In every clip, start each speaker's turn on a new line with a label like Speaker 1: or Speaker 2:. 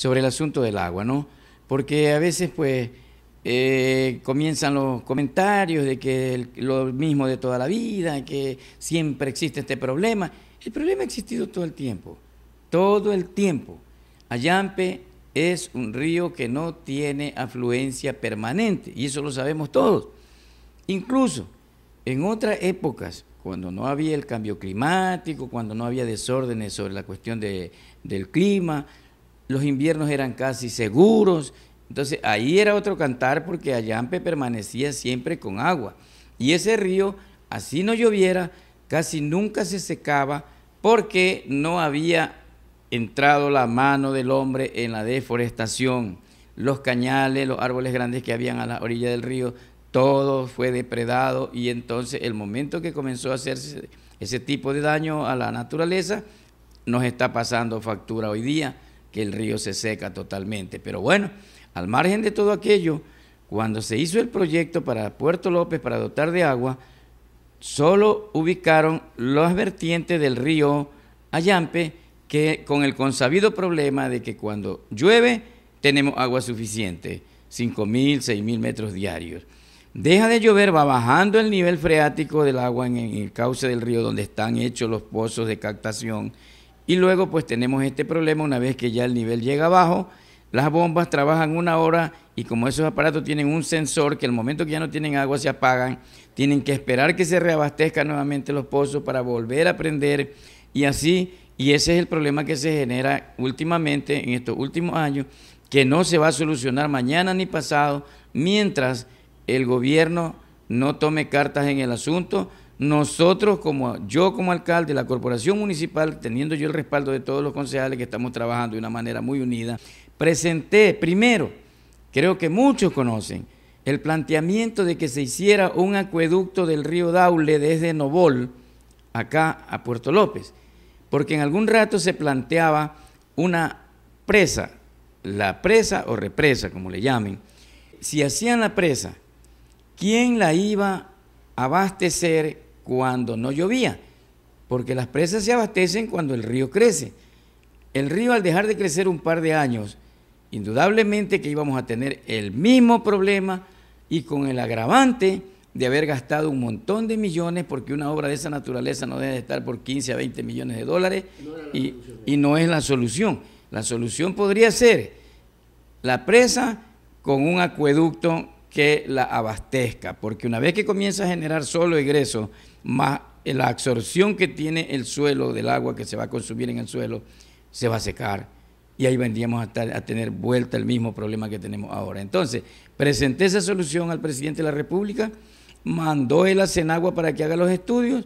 Speaker 1: sobre el asunto del agua, ¿no? Porque a veces, pues, eh, comienzan los comentarios de que lo mismo de toda la vida, que siempre existe este problema. El problema ha existido todo el tiempo, todo el tiempo. Ayampe es un río que no tiene afluencia permanente, y eso lo sabemos todos. Incluso en otras épocas, cuando no había el cambio climático, cuando no había desórdenes sobre la cuestión del clima, los inviernos eran casi seguros. Entonces ahí era otro cantar porque Ayampe permanecía siempre con agua. Y ese río, así no lloviera, casi nunca se secaba porque no había entrado la mano del hombre en la deforestación. Los cañales, los árboles grandes que habían a la orilla del río, todo fue depredado y entonces el momento que comenzó a hacerse ese tipo de daño a la naturaleza, nos está pasando factura hoy día que el río se seca totalmente. Pero bueno, al margen de todo aquello, cuando se hizo el proyecto para Puerto López para dotar de agua, solo ubicaron las vertientes del río Ayampe, que con el consabido problema de que cuando llueve tenemos agua suficiente, 5.000, 6.000 metros diarios. Deja de llover, va bajando el nivel freático del agua en el cauce del río donde están hechos los pozos de captación y luego pues tenemos este problema una vez que ya el nivel llega abajo, las bombas trabajan una hora y como esos aparatos tienen un sensor que al momento que ya no tienen agua se apagan, tienen que esperar que se reabastezcan nuevamente los pozos para volver a prender y así, y ese es el problema que se genera últimamente en estos últimos años, que no se va a solucionar mañana ni pasado mientras el gobierno no tome cartas en el asunto nosotros, como yo como alcalde, la corporación municipal, teniendo yo el respaldo de todos los concejales que estamos trabajando de una manera muy unida, presenté primero, creo que muchos conocen, el planteamiento de que se hiciera un acueducto del río Daule desde Novol acá a Puerto López, porque en algún rato se planteaba una presa, la presa o represa, como le llamen. Si hacían la presa, ¿quién la iba a abastecer cuando no llovía, porque las presas se abastecen cuando el río crece. El río al dejar de crecer un par de años, indudablemente que íbamos a tener el mismo problema y con el agravante de haber gastado un montón de millones, porque una obra de esa naturaleza no debe estar por 15 a 20 millones de dólares y, y, no es la solución. La solución podría ser la presa con un acueducto que la abastezca, porque una vez que comienza a generar solo egreso, más la absorción que tiene el suelo del agua que se va a consumir en el suelo, se va a secar. Y ahí vendríamos a, tener vuelta el mismo problema que tenemos ahora. Entonces, presenté esa solución al presidente de la República, mandó el a para que haga los estudios.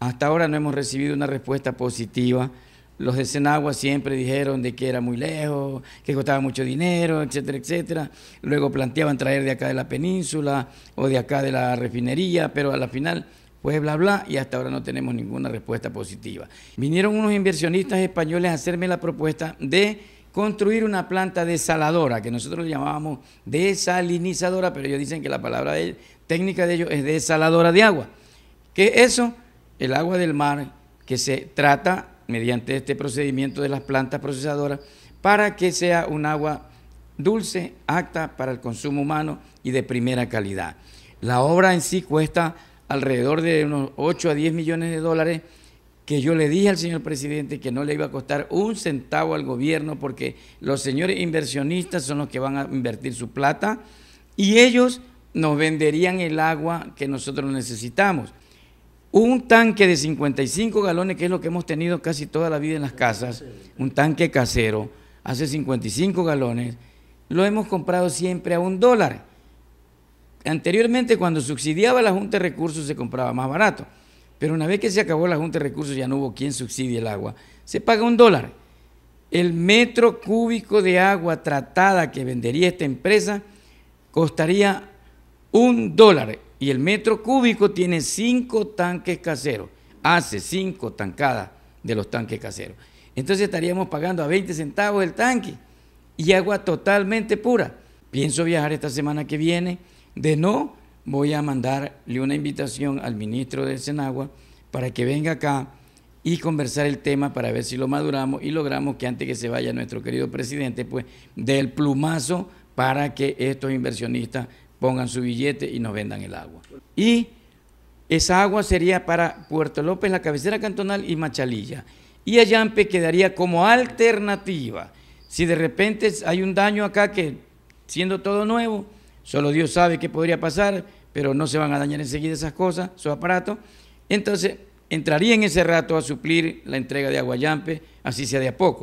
Speaker 1: Hasta ahora no hemos recibido una respuesta positiva los de Senagua siempre dijeron de que era muy lejos, que costaba mucho dinero, etcétera, etcétera. Luego planteaban traer de acá de la península o de acá de la refinería, pero a la final pues bla, bla, y hasta ahora no tenemos ninguna respuesta positiva. Vinieron unos inversionistas españoles a hacerme la propuesta de construir una planta desaladora, que nosotros llamábamos desalinizadora, pero ellos dicen que la palabra técnica de ellos es desaladora de agua. ¿Qué es eso, el agua del mar que se trata mediante este procedimiento de las plantas procesadoras para que sea un agua dulce, apta para el consumo humano y de primera calidad. La obra en sí cuesta alrededor de unos 8 a 10 millones de dólares, que yo le dije al señor presidente que no le iba a costar un centavo al gobierno porque los señores inversionistas son los que van a invertir su plata y ellos nos venderían el agua que nosotros necesitamos un tanque de 55 galones, que es lo que hemos tenido casi toda la vida en las casas, un tanque casero, hace 55 galones, lo hemos comprado siempre a un dólar. Anteriormente, cuando subsidiaba la Junta de Recursos, se compraba más barato. Pero una vez que se acabó la Junta de Recursos, ya no hubo quien subsidie el agua. Se paga un dólar. El metro cúbico de agua tratada que vendería esta empresa costaría un dólar y el metro cúbico tiene cinco tanques caseros. Hace cinco tancadas de los tanques caseros. Entonces estaríamos pagando a 20 centavos el tanque y agua totalmente pura. Pienso viajar esta semana que viene. De no, voy a mandarle una invitación al ministro de Senagua para que venga acá y conversar el tema para ver si lo maduramos y logramos que antes que se vaya nuestro querido presidente, pues dé el plumazo para que estos inversionistas pongan su billete y nos vendan el agua. Y esa agua sería para Puerto López, la cabecera cantonal y Machalilla. Y Ayampe quedaría como alternativa. Si de repente hay un daño acá que, siendo todo nuevo, solo Dios sabe qué podría pasar, pero no se van a dañar enseguida esas cosas, su aparato, entonces entraría en ese rato a suplir la entrega de agua Ayampe, así sea de a poco.